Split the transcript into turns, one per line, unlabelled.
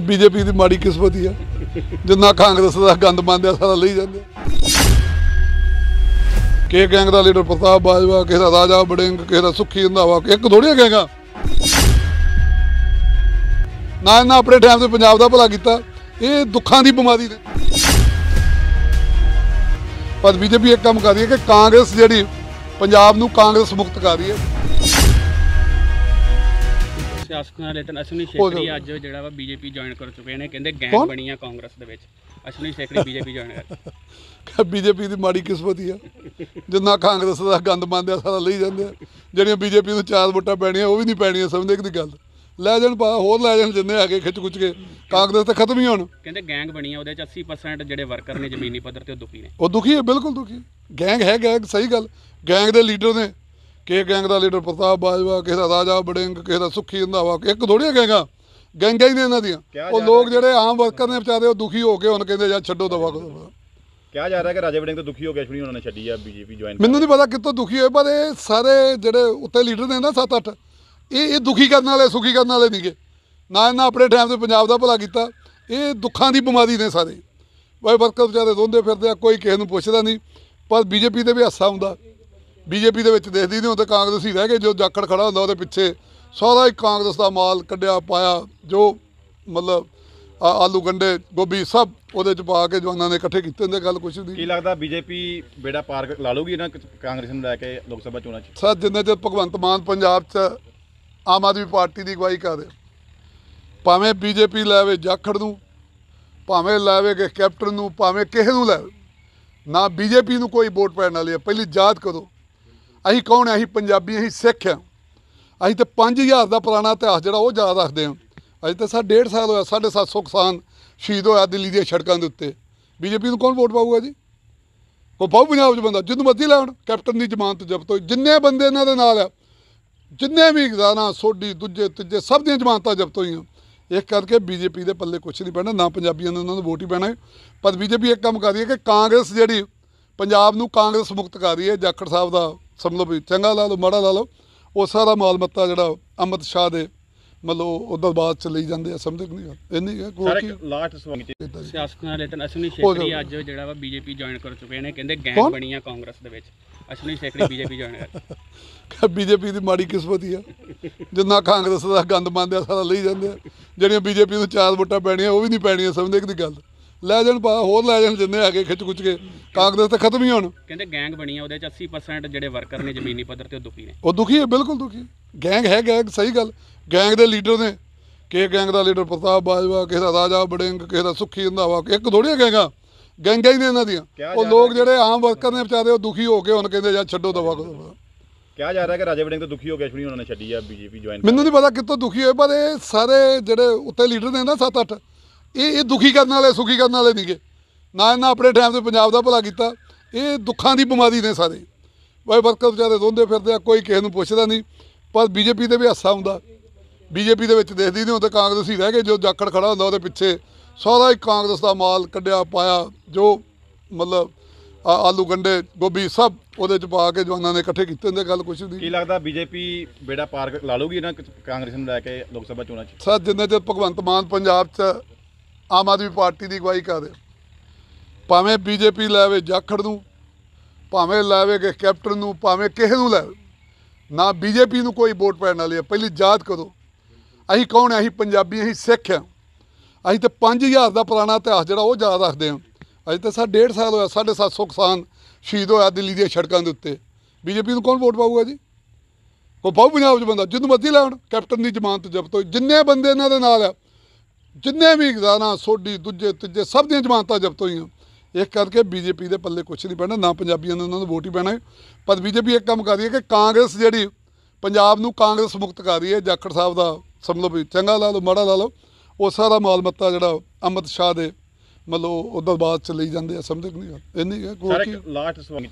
BJP ਦੀ ਮਾੜੀ ਕਿਸਮਤ ਹੀ ਆ ਜਿੰਨਾ ਕਾਂਗਰਸ ਦਾ ਗੰਦ ਮੰਦਿਆ ਸਾਰਾ ਲਈ ਜਾਂਦੇ ਕੇ ਗੈਂਗ ਦਾ ਲੀਡਰ ਪ੍ਰਤਾਪ ਬਾਜਵਾ ਕਿਸੇ ਦਾ ਰਾਜਾ ਬੜਿੰਗ ਕਿਸੇ ਦਾ ਸੁਖੀ ਹੰਦਾਵਾ ਇੱਕ ਥੋੜੀਆਂ ਗੈਂਗਾ ਨਾ ਇਹਨਾਂ ਆਪਣੇ ਟਾਈਮ ਤੇ ਪੰਜਾਬ ਦਾ ਭਲਾ ਕੀਤਾ ਇਹ ਦੁੱਖਾਂ ਦੀ ਬਿਮਾਰੀ ਨੇ ਪਰ ਬੀਜੇਪੀ ਇੱਕ ਕੰਮ ਕਰ ਰਹੀ ਹੈ ਕਿ ਕਾਂਗਰਸ ਜਿਹੜੀ ਪੰਜਾਬ ਨੂੰ ਕਾਂਗਰਸ ਮੁਕਤ ਕਰ ਰਹੀ ਹੈ
ਸਿਆਸਤ ਨਾਲ ਰਿਲੇਟਡ ਅਸ਼ਵਨੀ ਸ਼ੇਖਰੀ ਅੱਜ ਜਿਹੜਾ ਵਾ ਬੀਜੇਪੀ ਜੁਆਇਨ ਕਰ ਚੁੱਕੇ ਨੇ ਕਹਿੰਦੇ ਗੈਂਗ ਬਣੀ ਆ ਕਾਂਗਰਸ ਦੇ ਵਿੱਚ ਅਸ਼ਵਨੀ ਸ਼ੇਖਰੀ ਬੀਜੇਪੀ ਜੁਆਇਨ
ਕਰ ਬੀਜੇਪੀ ਦੀ ਮਾੜੀ ਕਿਸਮਤ ਹੀ ਆ ਜਿੰਨਾ ਕਾਂਗਰਸ ਦਾ ਗੰਦ ਮੰਨਦੇ ਸਾਰਾ ਲਈ ਜਾਂਦੇ ਆ ਜਿਹੜੀਆਂ ਬੀਜੇਪੀ ਨੂੰ ਚਾਰ ਵੋਟਾਂ ਪੈਣੀਆਂ ਉਹ ਵੀ ਨਹੀਂ ਪੈਣੀਆਂ ਸਮਝਦੇ ਕਿ ਦੀ ਗੱਲ ਲੈ ਜਾਣ ਪਾ ਹੋਰ ਲੈ ਜਾਣ ਜਿੰਨੇ ਆ ਕੇ ਖਿੱਚ ਕੁੱਚ ਕੇ ਕਾਂਗਰਸ ਤਾਂ ਖਤਮ ਹੀ ਹੋਣ
ਕਹਿੰਦੇ ਗੈਂਗ ਬਣੀ ਆ ਉਹਦੇ ਚ 80% ਜਿਹੜੇ ਵਰਕਰ ਨੇ ਜ਼ਮੀਨੀ ਪੱਧਰ ਤੇ ਉਹ ਦੁਖੀ
ਨੇ ਉਹ ਦੁਖੀ ਹੈ ਬਿਲਕੁਲ ਦੁਖੀ ਗੈਂਗ ਹੈ ਗੈਂਗ ਸਹੀ ਗੱਲ ਗੈਂਗ ਦੇ ਲੀਡਰ ਨੇ ਕਿ ਗੈਂਗ ਦਾ ਲੀਡਰ ਪ੍ਰਤਾਪ ਬਾਜਵਾ ਕਿਸੇ ਦਾ ਰਾਜਾ ਬੜਿੰਗ ਕਿਸੇ ਦਾ ਸੁਖੀ ਰੰਧਾਵਾ ਇੱਕ ਥੋੜੀਆਂ ਗੈਂਗਾਂ ਗੈਂਗਾਂ ਹੀ ਨੇ ਇਹਨਾਂ ਦੀਆਂ ਉਹ ਲੋਕ ਜਿਹੜੇ ਆਮ ਵਰਕਰ ਨੇ ਵਿਚਾਰੇ ਉਹ ਦੁਖੀ ਹੋ ਕੇ ਹੁਣ ਕਹਿੰਦੇ ਜਾਂ ਛੱਡੋ ਦਵਾ ਕਰੋ
ਕਿਹਾ ਜਾ ਰਿਹਾ ਕਿ ਰਾਜਾ ਬੜਿੰਗ ਤੋਂ ਦੁਖੀ ਹੋ ਗਿਆ ਅਸ਼ਵਨੀ ਉਹਨਾਂ ਨੇ ਛੱਡੀ ਆ ਬੀਜੇਪੀ ਜੁਆਇਨ ਮੈਨੂੰ ਨਹੀਂ
ਪਤਾ ਕਿੱਥੋਂ ਦੁਖੀ ਹੋਏ ਪਰ ਇਹ ਸਾਰੇ ਜਿਹੜੇ ਉੱਤੇ ਲੀਡਰ ਨੇ ਨਾ 7-8 ਇਹ ਇਹ ਦੁਖੀ ਕਰਨ ਵਾਲੇ ਸੁਖੀ ਕਰਨ ਵਾਲੇ ਨਹੀਂਗੇ ਨਾ ਇਹਨਾਂ ਆਪਣੇ ਟਾਈਮ ਤੇ ਪੰਜਾਬ ਦਾ ਭਲਾ ਕੀਤਾ ਇਹ ਦੁੱਖਾਂ ਦੀ ਬਿਮਾਰੀ ਨੇ ਸਾਰੇ ਵਾਏ ਵਰਕਰ ਵਿਚਾਰੇ ਰੋਂਦੇ ਫਿਰਦੇ ਆ ਕੋਈ ਕਿਸੇ ਨੂੰ ਪੁੱਛਦਾ ਨਹੀਂ ਪਰ ਬੀਜੇਪੀ ਤੇ ਵੀ ਹਾਸਾ ਹੁੰਦਾ ਬੀਜੇਪੀ ਦੇ ਵਿੱਚ ਦੇਖਦੀ ਨਹੀਂ ਹੁੰਦਾ ਕਾਂਗਰਸ ਹੀ ਰਹਿ ਗਏ ਜੋ ਜਾਖੜ ਖੜਾ ਹੁੰਦਾ ਉਹਦੇ ਪਿੱਛੇ ਸਾਰਾ ਹੀ ਕਾਂਗਰਸ ਦਾ ਮਾਲ ਕੱਢਿਆ ਪਾਇਆ ਜੋ ਮਤਲਬ ਆਲੂ ਗੰਡੇ ਗੋਭੀ ਸਭ ਉਹਦੇ ਚ ਪਾ ਕੇ ਜਵਾਨਾਂ ਨੇ ਇਕੱਠੇ ਕੀਤੇ ਹੁੰਦੇ ਗੱਲ ਕੁਛ ਨਹੀਂ ਕੀ
ਲੱਗਦਾ ਬੀਜੇਪੀ ਬੇੜਾ ਪਾਰ ਲਾ ਲੂਗੀ ਨਾ ਕਾਂਗਰਸ ਨੂੰ ਲੈ ਕੇ ਲੋਕ ਸਭਾ ਚੋਣਾਂ 'ਚ
ਸਰ ਜਿੰਨੇ ਚਿਰ ਭਗਵੰਤ ਮਾਨ ਪੰਜਾਬ 'ਚ ਆਮ ਆਦਮੀ ਪਾਰਟੀ ਦੀ ਗਵਾਹੀ ਕਰਦੇ ਭਾਵੇਂ ਬੀਜੇਪੀ ਲੈਵੇ ਜਾਖੜ ਨੂੰ ਭਾਵੇਂ ਲੈਵੇ ਕਿ ਕੈਪਟਨ ਨੂੰ ਭਾਵੇਂ ਕਿਸੇ ਨੂੰ ਲੈ ਨਾ ਬੀਜੇਪੀ ਨੂੰ ਕੋਈ ਵੋਟ ਪੈਣ ਵਾਲੀ ਹੈ ਪਹਿਲੀ ਯਾਦ ਕਰੋ ਅਸੀਂ ਕੌਣ ਆ ਅਸੀਂ ਪੰਜਾਬੀ ਅਸੀਂ ਸਿੱਖ ਆ ਅਸੀਂ ਤੇ 5000 ਦਾ ਪੁਰਾਣਾ ਇਤਿਹਾਸ ਜਿਹੜਾ ਉਹ ਯਾਦ ਰੱਖਦੇ ਆ ਅਸੀਂ ਤਾਂ ਸਾ 1.5 ਸਾਲ ਹੋਇਆ 750 ਕਿਸਾਨ ਸ਼ਹੀਦ ਹੋਇਆ ਦਿੱਲੀ ਦੀਆਂ ਸੜਕਾਂ ਦੇ ਉੱਤੇ ਬੀਜੇਪੀ ਨੂੰ ਕੌਣ ਵੋਟ ਪਾਊਗਾ ਜੀ ਉਹ ਪਾਉ ਪੰਜਾਬ 'ਚ ਬੰਦਾ ਜਿੱਦ ਮੱਦੀ ਲਾਉਣ ਕੈਪਟਨ ਦੀ ਜ਼ਮਾਨਤ ਜ਼ਬਤ ਹੋਈ ਜਿੰਨੇ ਬੰਦੇ ਇਹਨਾਂ ਦੇ ਨਾਲ ਆ ਜਿੰਨੇ ਵੀ ਗਜ਼ਾਨਾ ਸੋਢੀ ਦੂਜੇ ਤੀਜੇ ਸਭ ਦੀਆਂ ਜ਼ਮਾਨਤਾਂ ਜ਼ਬਤ ਹੋਈਆਂ ਇਸ ਕਰਕੇ ਬੀਜੇਪੀ ਦੇ ਪੱਲੇ ਕੁਝ ਨਹੀਂ ਪੈਣਾ ਨਾ ਪੰਜਾਬੀਆਂ ਨੂੰ ਉਹਨਾਂ ਨੂੰ ਵੋਟ ਹੀ ਪੈਣਾ ਪਰ ਬੀਜੇਪੀ ਇੱਕ ਕੰਮ ਕਰਦੀ ਹੈ ਕਿ ਕਾਂਗਰਸ ਜਿਹੜੀ ਪੰਜਾਬ ਨੂੰ ਕਾਂਗਰਸ ਮੁਕਤ ਕਰ ਰਹੀ ਹੈ ਜਾਖੜ ਸਾਹਿਬ ਦਾ ਵੀ ਚੰਗਾ ਲਾ ਲਓ ਮਾੜਾ ਲਾ ਲਓ ਉਹ ਸਾਰਾ ਮਾਲ ਮੱਤਾ ਜਿਹੜਾ ਅਮਿਤ ਸ਼ਾਹ ਦੇ ਮਤਲਬ ਉਧਰ ਬਾਅਦ ਚ ਲਈ ਜਾਂਦੇ ਆ ਸਮਝ ਨਹੀਂ ਆ ਇੰਨੀ ਹੈ ਕੋਈ ਲਾਸਟ
ਲਾਟ ਸਵਾਗਤ ਨਾਲ ਲੇਟਨ ਅਸ਼ਨੀ ਸ਼ੇਖਰੀ ਅੱਜ ਜਿਹੜਾ ਵਾ ਬੀਜੇਪੀ ਜੁਆਇਨ ਕਰ ਚੁੱਕੇ ਨੇ ਕਹਿੰਦੇ ਗੈਂਗ ਬਣੀ ਆ ਕਾਂਗਰਸ ਦੇ ਵਿੱਚ ਅਸ਼ਨੀ ਸ਼ੇਖਰੀ ਬੀਜੇਪੀ ਜੁਆਇਨ
ਕਰ ਕਾ ਬੀਜੇਪੀ ਦੀ ਮਾੜੀ ਕਿਸਮਤ ਹੀ ਆ ਜਿੰਨਾ ਕਾਂਗਰਸ ਦਾ ਗੰਦ ਮੰਨਦੇ ਆ ਸਾਰਾ ਲਈ ਜਾਂਦੇ ਆ ਜਿਹੜੀਆਂ ਬੀਜੇਪੀ ਨੂੰ ਚਾਰ ਵੋਟਾਂ ਪੈਣੀਆਂ ਉਹ ਵੀ ਨਹੀਂ ਪੈਣੀਆਂ ਸਮਝਦੇ ਕਿ ਦੀ ਗੱਲ ਲੈ ਜਾਣ ਪਾ ਹੋਰ ਲੈ ਜਾਣ ਜਿੰਨੇ ਕੇ ਖਿੱਚ ਕੁੱਚ ਕੇ ਕਾਂਗਰਸ ਤਾਂ ਖਤਮ ਹੀ ਹੋਣ
ਕਹਿੰਦੇ ਗੈਂਗ ਬਣੀ ਆ ਉਹਦੇ ਚ 80% ਜਿਹੜੇ ਵਰਕਰ ਨੇ ਜ਼ਮੀਨੀ ਪੱਧਰ ਤੇ ਉਹ ਦੁਖੀ ਨੇ
ਉਹ ਦੁਖੀ ਹੈ ਬਿਲਕੁਲ ਦੁਖੀ ਗੈਂਗ ਹੈ ਗੈਂਗ ਸਹੀ ਗੱਲ ਗੈਂਗ ਦੇ ਲੀਡਰ ਨੇ ਕੇ ਗੈਂਗ ਦਾ ਲੀਡਰ ਪ੍ਰਤਾਪ ਬਾਜਵਾ ਕਿਸੇ ਦਾ ਰਾਜਾ ਬੜਿੰਗ ਕਿਸੇ ਦਾ ਸੁਖੀ ਹੰਦਾਵਾ ਇੱਕ ਥੋੜੀ ਗੈਂਗਾ ਗੈਂਗਾ ਹੀ ਨੇ ਇਹਨਾਂ ਦੀਆਂ ਉਹ ਲੋਕ ਜਿਹੜੇ ਆਮ ਵਰਕਰ ਨੇ ਵਿਚਾਰੇ ਉਹ ਦੁਖੀ ਹੋ ਕੇ ਹੁਣ ਕਹਿੰਦੇ ਯਾਰ ਛੱਡੋ ਦਵਾ ਕੋ
ਕਿਹਾ ਜਾ ਰਿਹਾ ਕਿ ਰਾਜਾ ਬੜਿੰਗ ਤੋਂ ਦੁਖੀ ਹੋ ਗਿਆ ਛੁੜੀ ਉਹਨਾਂ ਨੇ ਛੱਡੀ ਆ ਬੀਜੇਪੀ ਜੁਆਇਨ ਮੈਨੂੰ
ਨਹੀਂ ਪਤਾ ਕਿੱਥੋਂ ਦੁਖੀ ਹੋਏ ਪਰ ਇਹ ਸਾਰੇ ਜਿਹੜੇ ਉੱਤੇ ਲੀਡਰ ਨੇ ਨਾ 7-8 ਇਹ ਇਹ ਦੁਖੀ ਕਰਨ ਵਾਲੇ ਸੁਖੀ ਕਰਨ ਵਾਲੇ ਨਹੀਂਗੇ ਨਾ ਇਹਨਾਂ ਆਪਣੇ ਟਾਈਮ ਤੇ ਪੰਜਾਬ ਦਾ ਭਲਾ ਕੀਤਾ ਇਹ ਦੁੱਖਾਂ ਦੀ ਬਿਮਾਰੀ ਨੇ ਸਾਰੇ ਬਈ ਵਰਕਰ ਵਿਚਾਰੇ ਰੋਂਦੇ ਫਿਰਦੇ ਆ ਕੋਈ ਕਿਸੇ ਨੂੰ ਪੁੱਛਦਾ ਨਹੀਂ ਪਰ ਬੀਜੇਪੀ ਤੇ ਵੀ ਹਾਸਾ ਹੁੰਦਾ ਬੀਜੇਪੀ ਦੇ ਵਿੱਚ ਦੇਖਦੀ ਨਹੀਂ ਹੁੰਦਾ ਕਾਂਗਰਸ ਹੀ ਰਹਿ ਗਏ ਜੋ ਜਾਖੜ ਖੜਾ ਹੁੰਦਾ ਉਹਦੇ ਪਿੱਛੇ ਸਾਰਾ ਹੀ ਕਾਂਗਰਸ ਦਾ ਮਾਲ ਕੱਢਿਆ ਪਾਇਆ ਜੋ ਮਤਲਬ ਆਲੂ ਗੰਡੇ ਗੋਭੀ ਸਭ ਉਹਦੇ ਚ ਪਾ ਕੇ ਜਵਾਨਾਂ ਨੇ ਇਕੱਠੇ ਕੀਤੇ ਹੁੰਦੇ ਗੱਲ ਕੁਛ ਨਹੀਂ ਕੀ ਲੱਗਦਾ
ਬੀਜੇਪੀ ਬੇੜਾ ਪਾਰ ਲਾ ਲੂਗੀ ਇਹਨਾਂ ਕਾਂਗਰਸ ਨੂੰ ਲੈ ਕੇ ਲੋਕ ਸਭਾ ਚੋਣਾਂ ਚ
ਸਰ ਜਿੰਨੇ ਚਿਰ ਭਗਵੰਤ ਮਾਨ ਪੰਜਾਬ ਚ ਆਮ ਆਦਮੀ ਪਾਰਟੀ ਦੀ ਗਵਾਹੀ ਕਰਦੇ ਭਾਵੇਂ ਬੀਜੇਪੀ ਲੈਵੇ ਜਾਖੜ ਨੂੰ ਭਾਵੇਂ ਲੈਵੇ ਕਿ ਕੈਪਟਨ ਨੂੰ ਭਾਵੇਂ ਕਿਸੇ ਨੂੰ ਲੈ ਨਾ ਬੀਜੇਪੀ ਨੂੰ ਕੋਈ ਵੋਟ ਪੈਣ ਵਾਲੀ ਹੈ ਪਹਿਲੀ ਯਾਦ ਕਰੋ ਅਸੀਂ ਕੌਣ ਹੈ ਅਸੀਂ ਪੰਜਾਬੀ ਅਸੀਂ ਸਿੱਖ ਹਾਂ ਅਸੀਂ ਤੇ 5000 ਦਾ ਪੁਰਾਣਾ ਇਤਿਹਾਸ ਜਿਹੜਾ ਉਹ ਯਾਦ ਰੱਖਦੇ ਹਾਂ ਅੱਜ ਤੇ ਸਾ 1.5 ਸਾਲ ਹੋਇਆ 750 ਕਿਸਾਨ ਸ਼ਹੀਦ ਹੋਇਆ ਦਿੱਲੀ ਦੀਆਂ ਸੜਕਾਂ ਦੇ ਉੱਤੇ ਬੀਜੇਪੀ ਨੂੰ ਕੌਣ ਵੋਟ ਪਾਊਗਾ ਜੀ ਕੋਈ ਪਾਉ ਪੰਜਾਬ 'ਚ ਬੰਦਾ ਜਿੰਨੂੰ ਮੱਦੀ ਲਾਉਣ ਕੈਪਟਨ ਦੀ ਜ਼ਮਾਨਤ ਜ਼ਬਤ ਹੋਈ ਜਿੰਨੇ ਬੰਦੇ ਇਹਨਾਂ ਦੇ ਨਾਲ ਆ ਜਿੰਨੇ ਵੀ ਗਜ਼ਾਰਾਂ ਸੋਢੀ ਦੂਜੇ ਤੀਜੇ ਸਭ ਦੀਆਂ ਜ਼ਮਾਨਤਾਂ ਜ਼ਬਤ ਹੋਈਆਂ ਇਹ ਕਰਕੇ ਬੀਜੇਪੀ ਦੇ ਪੱਲੇ ਕੁਝ ਨਹੀਂ ਪੈਣਾ ਨਾ ਪੰਜਾਬੀਆਂ ਨੇ ਉਹਨਾਂ ਨੂੰ ਵੋਟ ਹੀ ਪੈਣਾ ਪਰ ਬੀਜੇਪੀ ਇੱਕ ਕੰਮ ਕਰਦੀ ਹੈ ਕਿ ਕਾਂਗਰਸ ਜਿਹੜੀ ਪੰਜਾਬ ਨੂੰ ਕਾਂਗਰਸ ਮੁਕਤ ਕਰ ਰਹੀ ਹੈ ਜਾਖੜ ਸਾਹਿਬ ਦਾ ਵੀ ਚੰਗਾ ਲਾ ਲਓ ਮਾੜਾ ਲਾ ਲਓ ਉਹ ਸਾਰਾ ਮਾਲ ਮੱਤਾ ਜਿਹੜਾ ਅਮਰਤ ਸ਼ਾਹ ਦੇ ਮਤਲਬ ਉਹਦਾ ਬਾਅਦ ਚ ਲਈ ਜਾਂਦੇ ਆ ਸਮਝ ਨਹੀਂ ਆ ਇੰਨੀ ਹੈ ਕੋਈ
ਲਾਸਟ ਸਵਾਲ